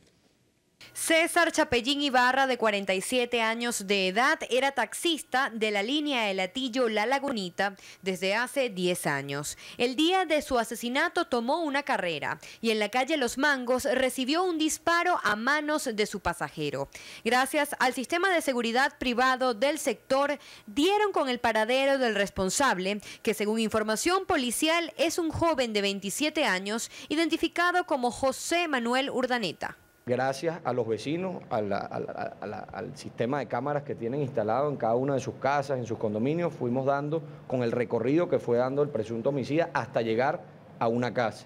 César Chapellín Ibarra, de 47 años de edad, era taxista de la línea El Atillo La Lagunita desde hace 10 años. El día de su asesinato tomó una carrera y en la calle Los Mangos recibió un disparo a manos de su pasajero. Gracias al sistema de seguridad privado del sector, dieron con el paradero del responsable, que según información policial es un joven de 27 años, identificado como José Manuel Urdaneta gracias a los vecinos, al sistema de cámaras que tienen instalado en cada una de sus casas, en sus condominios, fuimos dando con el recorrido que fue dando el presunto homicida hasta llegar a una casa.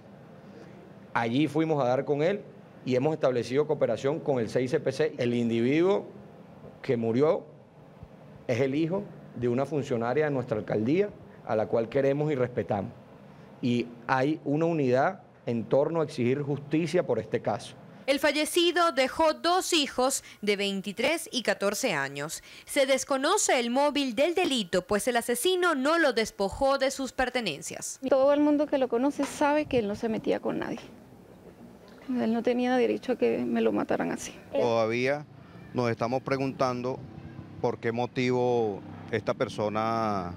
Allí fuimos a dar con él y hemos establecido cooperación con el 6CPC. El individuo que murió es el hijo de una funcionaria de nuestra alcaldía a la cual queremos y respetamos. Y hay una unidad en torno a exigir justicia por este caso. El fallecido dejó dos hijos de 23 y 14 años. Se desconoce el móvil del delito, pues el asesino no lo despojó de sus pertenencias. Todo el mundo que lo conoce sabe que él no se metía con nadie. Él no tenía derecho a que me lo mataran así. Todavía nos estamos preguntando por qué motivo esta persona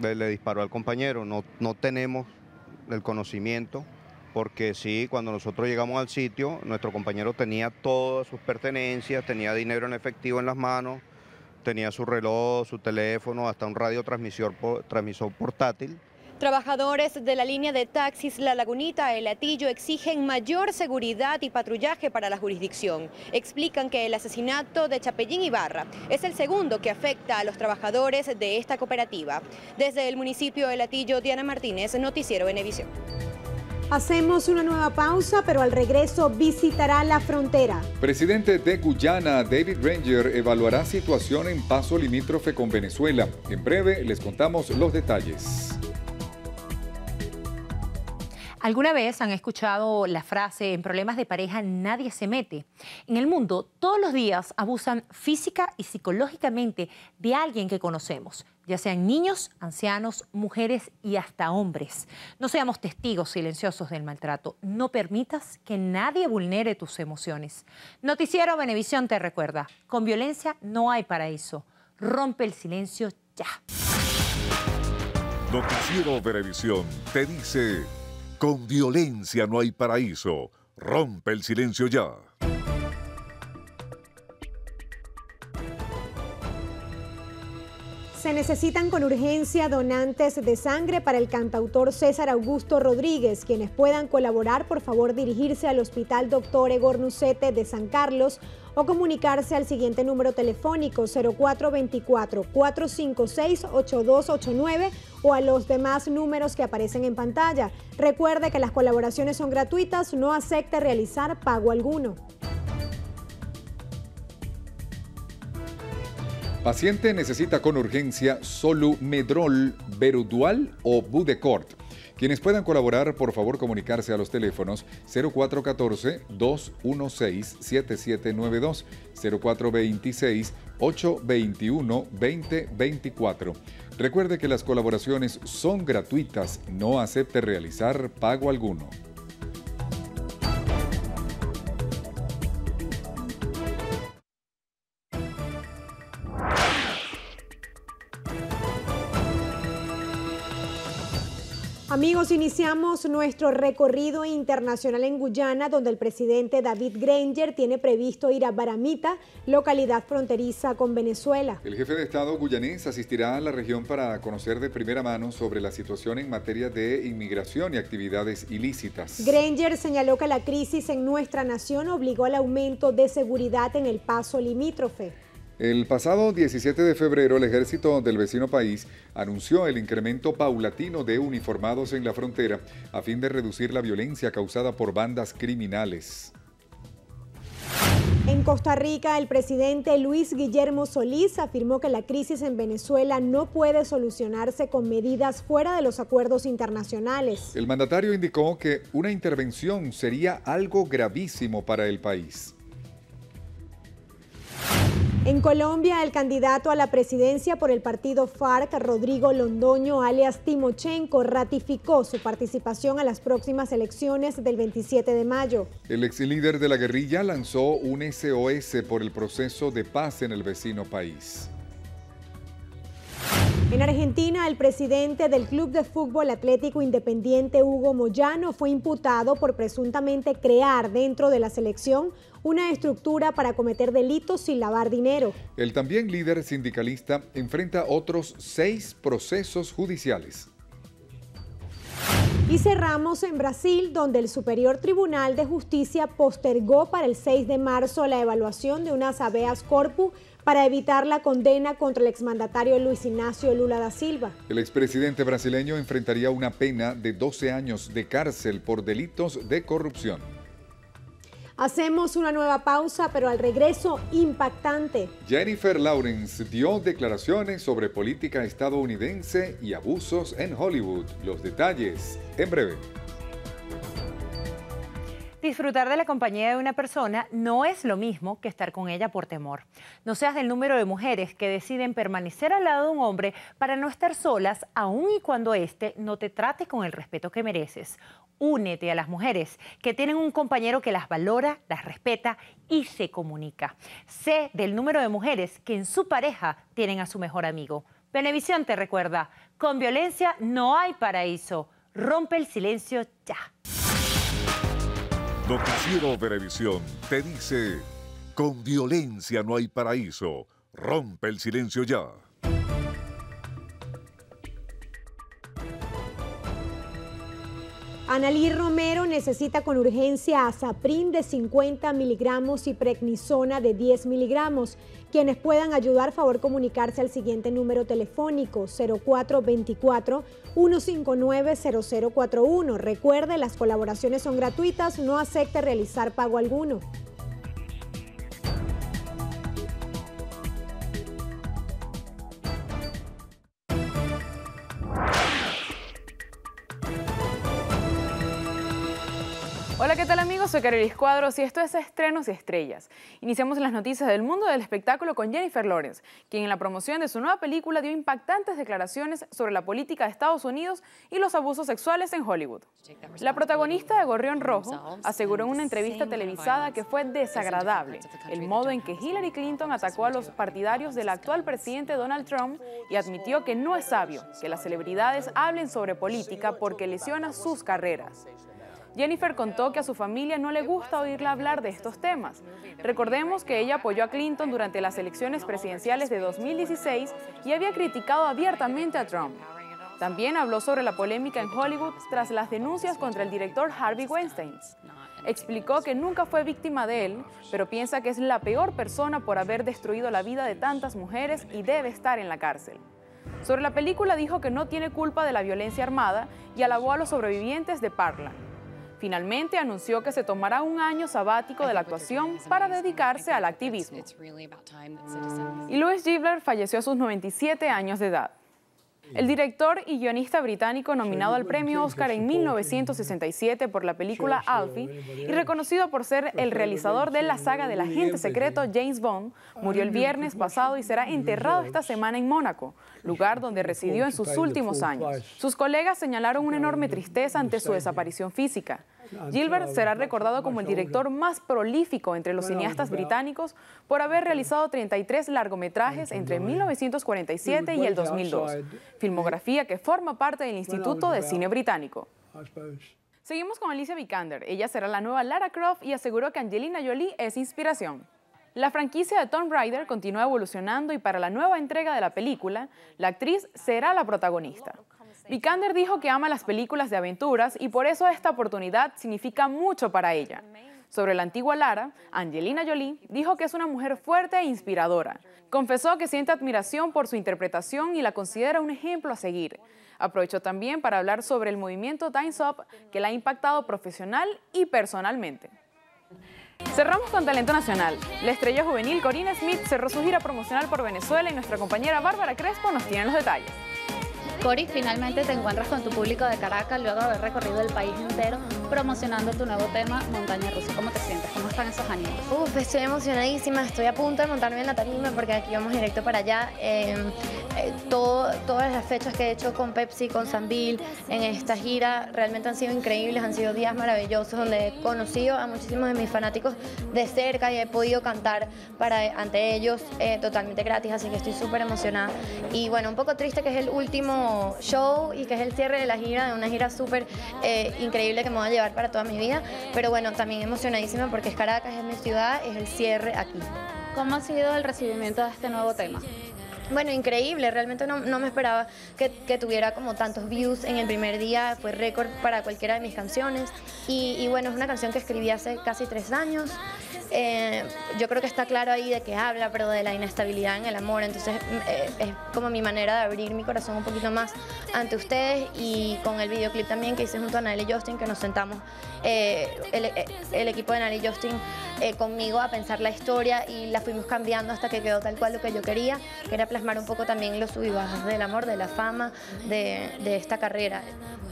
le, disparó al compañero. No, no tenemos el conocimiento porque sí, cuando nosotros llegamos al sitio, nuestro compañero tenía todas sus pertenencias, tenía dinero en efectivo en las manos, tenía su reloj, su teléfono, hasta un radio transmisor portátil. Trabajadores de la línea de taxis La Lagunita, El Latillo, exigen mayor seguridad y patrullaje para la jurisdicción. Explican que el asesinato de Chapellín Ibarra es el segundo que afecta a los trabajadores de esta cooperativa. Desde el municipio de Latillo, Diana Martínez, Noticiero Venevisión. Hacemos una nueva pausa, pero al regreso visitará la frontera. Presidente de Guyana, David Ranger, evaluará situación en paso limítrofe con Venezuela. En breve les contamos los detalles. ¿Alguna vez han escuchado la frase, en problemas de pareja nadie se mete? En el mundo, todos los días abusan física y psicológicamente de alguien que conocemos, ya sean niños, ancianos, mujeres y hasta hombres. No seamos testigos silenciosos del maltrato. No permitas que nadie vulnere tus emociones. Noticiero Benevisión te recuerda, con violencia no hay paraíso. Rompe el silencio ya. Noticiero Benevisión te dice con violencia no hay paraíso. Rompe el silencio ya. Se necesitan con urgencia donantes de sangre para el cantautor César Augusto Rodríguez. Quienes puedan colaborar, por favor, dirigirse al Hospital Doctor Egor Nucete de San Carlos o comunicarse al siguiente número telefónico 0424-456-8289 o a los demás números que aparecen en pantalla. Recuerde que las colaboraciones son gratuitas, no acepte realizar pago alguno. Paciente necesita con urgencia solumedrol, verudual o budecort. Quienes puedan colaborar, por favor comunicarse a los teléfonos 0414-216-7792, 0426-821-2024. Recuerde que las colaboraciones son gratuitas, no acepte realizar pago alguno. iniciamos nuestro recorrido internacional en Guyana, donde el presidente David Granger tiene previsto ir a Baramita, localidad fronteriza con Venezuela. El jefe de Estado guyanés asistirá a la región para conocer de primera mano sobre la situación en materia de inmigración y actividades ilícitas. Granger señaló que la crisis en nuestra nación obligó al aumento de seguridad en el paso limítrofe. El pasado 17 de febrero, el ejército del vecino país anunció el incremento paulatino de uniformados en la frontera a fin de reducir la violencia causada por bandas criminales. En Costa Rica, el presidente Luis Guillermo Solís afirmó que la crisis en Venezuela no puede solucionarse con medidas fuera de los acuerdos internacionales. El mandatario indicó que una intervención sería algo gravísimo para el país. En Colombia, el candidato a la presidencia por el partido FARC, Rodrigo Londoño, alias Timochenko, ratificó su participación a las próximas elecciones del 27 de mayo. El ex líder de la guerrilla lanzó un SOS por el proceso de paz en el vecino país. En Argentina, el presidente del Club de Fútbol Atlético Independiente, Hugo Moyano, fue imputado por presuntamente crear dentro de la selección una estructura para cometer delitos sin lavar dinero. El también líder sindicalista enfrenta otros seis procesos judiciales. Y cerramos en Brasil, donde el Superior Tribunal de Justicia postergó para el 6 de marzo la evaluación de unas habeas corpus para evitar la condena contra el exmandatario Luis Ignacio Lula da Silva. El expresidente brasileño enfrentaría una pena de 12 años de cárcel por delitos de corrupción. Hacemos una nueva pausa, pero al regreso impactante. Jennifer Lawrence dio declaraciones sobre política estadounidense y abusos en Hollywood. Los detalles en breve. Disfrutar de la compañía de una persona no es lo mismo que estar con ella por temor. No seas del número de mujeres que deciden permanecer al lado de un hombre para no estar solas, aun y cuando éste no te trate con el respeto que mereces. Únete a las mujeres que tienen un compañero que las valora, las respeta y se comunica. Sé del número de mujeres que en su pareja tienen a su mejor amigo. Benevisión te recuerda, con violencia no hay paraíso. Rompe el silencio ya. Noticiero Televisión te dice, con violencia no hay paraíso, rompe el silencio ya. Analí Romero necesita con urgencia a azaprin de 50 miligramos y prednisona de 10 miligramos. Quienes puedan ayudar, favor comunicarse al siguiente número telefónico 0424-159-0041. Recuerde, las colaboraciones son gratuitas, no acepte realizar pago alguno. ¿qué tal amigos? Soy Carol Cuadros y esto es Estrenos y Estrellas. Iniciamos las noticias del mundo del espectáculo con Jennifer Lawrence, quien en la promoción de su nueva película dio impactantes declaraciones sobre la política de Estados Unidos y los abusos sexuales en Hollywood. La protagonista de Gorrión Rojo aseguró en una entrevista televisada que fue desagradable el modo en que Hillary Clinton atacó a los partidarios del actual presidente Donald Trump y admitió que no es sabio que las celebridades hablen sobre política porque lesiona sus carreras. Jennifer contó que a su familia no le gusta oírla hablar de estos temas. Recordemos que ella apoyó a Clinton durante las elecciones presidenciales de 2016 y había criticado abiertamente a Trump. También habló sobre la polémica en Hollywood tras las denuncias contra el director Harvey Weinstein. Explicó que nunca fue víctima de él, pero piensa que es la peor persona por haber destruido la vida de tantas mujeres y debe estar en la cárcel. Sobre la película dijo que no tiene culpa de la violencia armada y alabó a los sobrevivientes de Parkland finalmente anunció que se tomará un año sabático de la actuación para dedicarse al activismo. Y Louis Gibler falleció a sus 97 años de edad. El director y guionista británico nominado al premio Oscar en 1967 por la película Alfie y reconocido por ser el realizador de la saga del agente secreto James Bond, murió el viernes pasado y será enterrado esta semana en Mónaco, lugar donde residió en sus últimos años. Sus colegas señalaron una enorme tristeza ante su desaparición física. Gilbert será recordado como el director más prolífico entre los pues cineastas británicos por haber realizado 33 largometrajes entre 1947 y el 2002, pues filmografía que forma parte del Instituto pues de Cine Británico. Ah, Seguimos con Alicia Vikander. Ella será la nueva Lara Croft y aseguró que Angelina Jolie es inspiración. La franquicia de Tomb Raider continúa evolucionando y para la nueva entrega de la película, la actriz será la protagonista. Vikander dijo que ama las películas de aventuras y por eso esta oportunidad significa mucho para ella. Sobre la antigua Lara, Angelina Jolie dijo que es una mujer fuerte e inspiradora. Confesó que siente admiración por su interpretación y la considera un ejemplo a seguir. Aprovechó también para hablar sobre el movimiento Time's Up que la ha impactado profesional y personalmente. Cerramos con talento nacional. La estrella juvenil Corina Smith cerró su gira promocional por Venezuela y nuestra compañera Bárbara Crespo nos tiene los detalles. Cori, finalmente te encuentras con tu público de Caracas luego de haber recorrido el país entero promocionando tu nuevo tema Montaña Rusa. ¿Cómo te sientes? ¿Cómo están esos ánimos? Uf, estoy emocionadísima, estoy a punto de montarme en la tarima porque aquí vamos directo para allá. Em, eh, todo, todas las fechas que he hecho con Pepsi, con Sanvil, en esta gira, realmente han sido increíbles, han sido días maravillosos donde he conocido a muchísimos de mis fanáticos de cerca y he podido cantar para, ante ellos eh, totalmente gratis, así que estoy súper emocionada. Y bueno, un poco triste que es el último show y que es el cierre de la gira, de una gira súper eh, increíble que me va a llevar para toda mi vida. Pero bueno, también emocionadísima porque es Caracas, es mi ciudad, es el cierre aquí. ¿Cómo ha sido el recibimiento de este nuevo tema? Bueno, increíble, realmente no, no me esperaba que, tuviera como tantos views en el primer día, fue récord para cualquiera de mis canciones y, y, bueno, es una canción que escribí hace casi tres años eh, yo creo que está claro ahí de que habla, pero de la inestabilidad en el amor. Entonces mm, eh, es como mi manera de abrir mi corazón un poquito más ante ustedes y con el videoclip también que hice junto a Nelly Justin, que nos sentamos eh, el, equipo de Nelly Justin conmigo a pensar la historia y la fuimos cambiando hasta que quedó tal cual lo que yo quería, que era plasmar un poco también los subibajos del amor, de la fama, de, de esta carrera.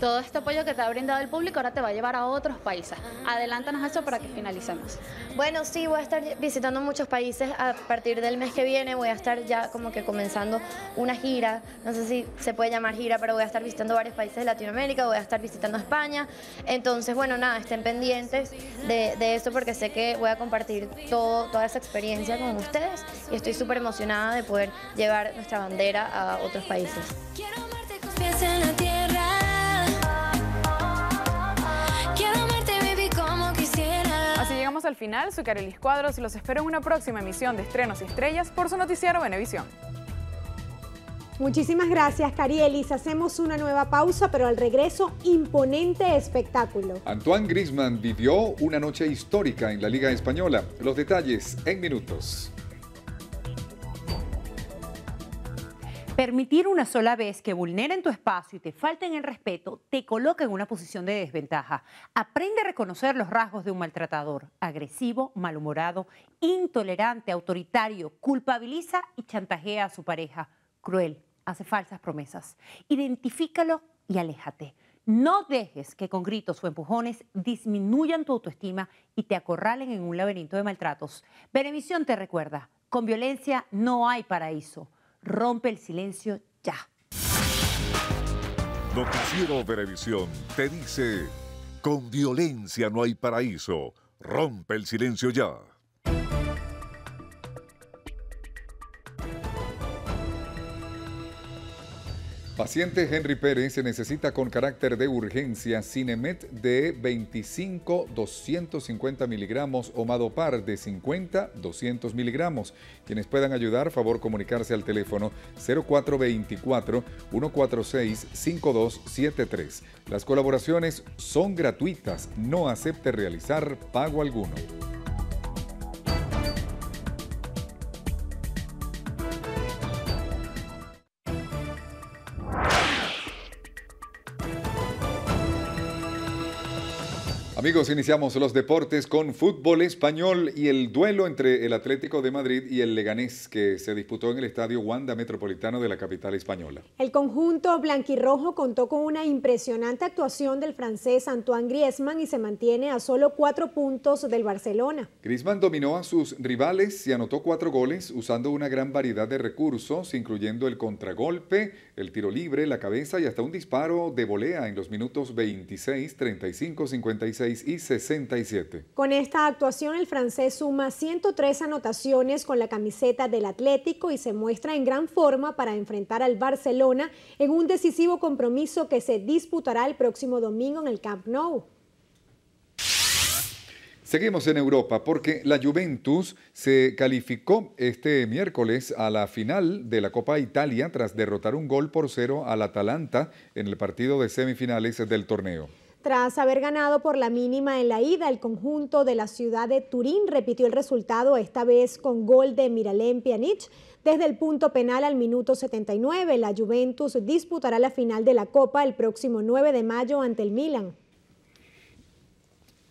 Todo este apoyo que te ha brindado el público ahora te va a llevar a otros países. Adelántanos eso para que finalicemos. Bueno, sí, voy a estar visitando muchos países. A partir del mes que viene voy a estar ya como que comenzando una gira. No sé si se puede llamar gira, pero voy a estar visitando varios países de Latinoamérica, voy a estar visitando España. Entonces, bueno, nada, estén pendientes de, eso porque sé que voy a compartir todo, toda esa experiencia con ustedes y estoy súper emocionada de poder llevar nuestra bandera a otros países. llegamos al final. Soy Carelis Cuadros y los espero en una próxima emisión de Estrenos y Estrellas por su noticiero Benevisión. Muchísimas gracias, Carielis. Hacemos una nueva pausa, pero al regreso, imponente espectáculo. Antoine Grisman vivió una noche histórica en la Liga Española. Los detalles en minutos. Permitir una sola vez que vulneren tu espacio y te falten el respeto te coloca en una posición de desventaja. Aprende a reconocer los rasgos de un maltratador, agresivo, malhumorado, intolerante, autoritario, culpabiliza y chantajea a su pareja, cruel, hace falsas promesas. Identifícalo y aléjate. No dejes que con gritos o empujones disminuyan tu autoestima y te acorralen en un laberinto de maltratos. Benevisión te recuerda, con violencia no hay paraíso rompe el silencio ya. Noticiero Verevisión te dice, con violencia no hay paraíso, rompe el silencio ya. Paciente Henry Pérez se necesita con carácter de urgencia Cinemet de 25-250 miligramos o Madopar de 50-200 miligramos. Quienes puedan ayudar, favor comunicarse al teléfono 0424-146-5273. Las colaboraciones son gratuitas, no acepte realizar pago alguno. Amigos, iniciamos los deportes con fútbol español y el duelo entre el Atlético de Madrid y el Leganés que se disputó en el estadio Wanda Metropolitano de la capital española. El conjunto blanquirrojo contó con una impresionante actuación del francés Antoine Griezmann y se mantiene a solo cuatro puntos del Barcelona. Griezmann dominó a sus rivales y anotó cuatro goles usando una gran variedad de recursos, incluyendo el contragolpe, el tiro libre, la cabeza y hasta un disparo de volea en los minutos 26, 35, 56 y 67. Con esta actuación, el francés suma 103 anotaciones con la camiseta del Atlético y se muestra en gran forma para enfrentar al Barcelona en un decisivo compromiso que se disputará el próximo domingo en el Camp Nou. Seguimos en Europa porque la Juventus se calificó este miércoles a la final de la Copa Italia tras derrotar un gol por cero al Atalanta en el partido de semifinales del torneo. Tras haber ganado por la mínima en la ida, el conjunto de la ciudad de Turín repitió el resultado, esta vez con gol de Miralem Pjanic. Desde el punto penal al minuto 79, la Juventus disputará la final de la Copa el próximo 9 de mayo ante el Milan.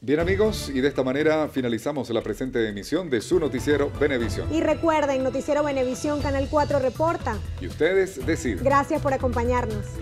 Bien amigos, y de esta manera finalizamos la presente emisión de su noticiero Benevisión. Y recuerden, noticiero Benevisión, Canal 4 reporta. Y ustedes deciden. Gracias por acompañarnos.